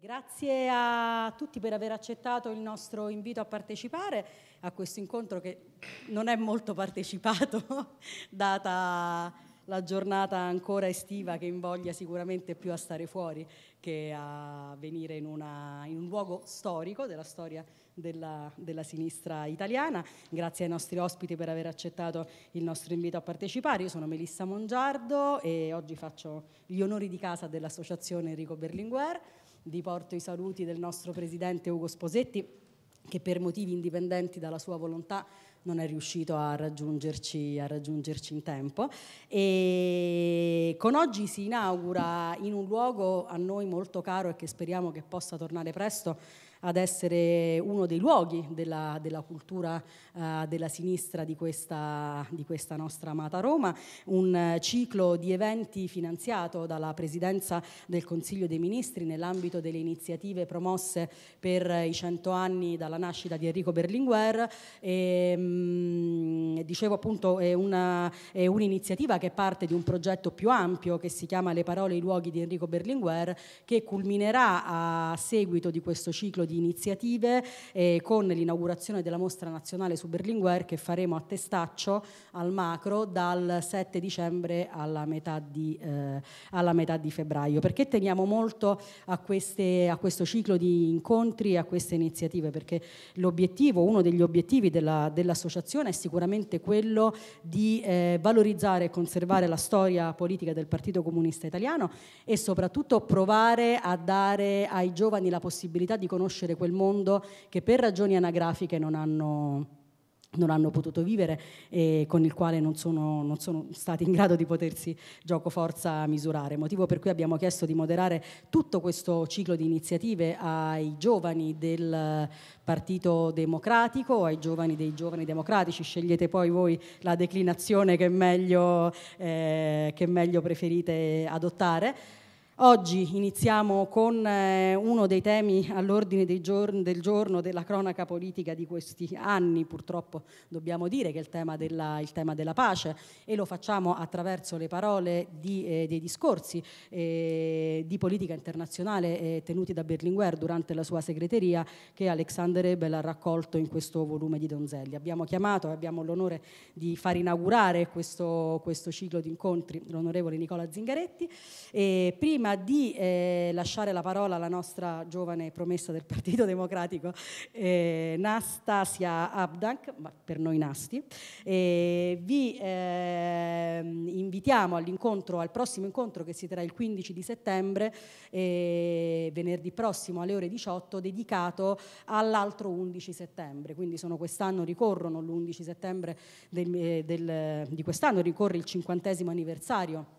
Grazie a tutti per aver accettato il nostro invito a partecipare a questo incontro che non è molto partecipato, data la giornata ancora estiva che invoglia sicuramente più a stare fuori che a venire in, una, in un luogo storico della storia della, della, sinistra italiana. Grazie ai nostri ospiti per aver accettato il nostro invito a partecipare. Io sono Melissa Mongiardo e oggi faccio gli onori di casa dell'Associazione Enrico Berlinguer vi porto i saluti del nostro presidente Ugo Sposetti che per motivi indipendenti dalla sua volontà non è riuscito a raggiungerci, a raggiungerci, in tempo. E con oggi si inaugura in un luogo a noi molto caro e che speriamo che possa tornare presto ad essere uno dei luoghi della, della cultura uh, della sinistra di questa, di questa, nostra amata Roma, un ciclo di eventi finanziato dalla Presidenza del Consiglio dei Ministri nell'ambito delle iniziative promosse per i 100 anni dalla nascita di Enrico Berlinguer. E, ehm, うん。dicevo appunto è, una, è un'iniziativa che parte di un progetto più ampio che si chiama Le parole e i luoghi di Enrico Berlinguer che culminerà a seguito di questo ciclo di iniziative eh, con l'inaugurazione della mostra nazionale su Berlinguer che faremo a Testaccio al Macro dal 7 dicembre alla metà di, eh, alla metà di febbraio perché teniamo molto a, queste, a questo ciclo di incontri e a queste iniziative perché l'obiettivo, uno degli obiettivi della, dell'associazione è sicuramente è quello di eh, valorizzare e conservare la storia politica del Partito Comunista Italiano e soprattutto provare a dare ai giovani la possibilità di conoscere quel mondo che per ragioni anagrafiche non hanno non hanno potuto vivere e con il quale non sono, non sono, stati in grado di potersi gioco forza misurare, motivo per cui abbiamo chiesto di moderare tutto questo ciclo di iniziative ai giovani del Partito Democratico, ai giovani dei giovani democratici, scegliete poi voi la declinazione che meglio, eh, che meglio preferite adottare. Oggi iniziamo con eh, uno dei temi all'ordine del giorno della cronaca politica di questi anni, purtroppo dobbiamo dire che è il tema della, il tema della pace e lo facciamo attraverso le parole di, eh, dei discorsi eh, di politica internazionale eh, tenuti da Berlinguer durante la sua segreteria che Alexander Ebel ha raccolto in questo volume di Donzelli. Abbiamo chiamato e abbiamo l'onore di far inaugurare questo, questo ciclo di incontri l'onorevole Nicola Zingaretti. E prima prima di eh, lasciare la parola alla nostra giovane promessa del Partito Democratico, eh, Nastasia Abdank, ma per noi Nasti, eh, vi ehm, invitiamo all'incontro, al prossimo incontro che si terrà il 15 di settembre, eh, venerdì prossimo alle ore 18, dedicato all'altro 11 settembre. Quindi sono quest'anno ricorrono l'11 settembre del, eh, del, di quest'anno, ricorre il cinquantesimo anniversario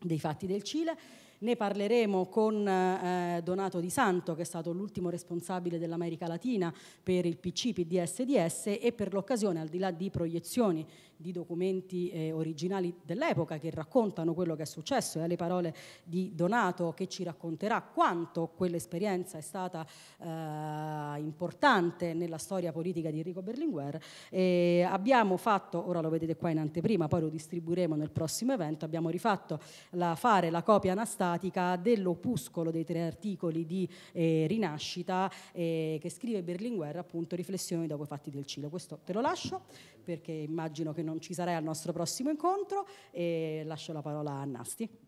dei fatti del Cile ne parleremo con eh, Donato Di Santo, che è stato l'ultimo responsabile dell'America Latina per il PC, PDS, e per l'occasione, al di là di proiezioni di documenti eh, originali dell'epoca che raccontano quello che è successo e alle parole di Donato che ci racconterà quanto quell'esperienza è stata eh, importante nella storia politica di Enrico Berlinguer. E abbiamo fatto, ora lo vedete qua in anteprima, poi lo distribuiremo nel prossimo evento, abbiamo rifatto la fare la copia Anastasia statica dell'opuscolo dei tre articoli di eh, Rinascita eh, che scrive Berlinguer, appunto Riflessioni dopo i fatti del Cile. Questo te lo lascio perché immagino che non ci sarai al nostro prossimo incontro e lascio la parola a Nasti.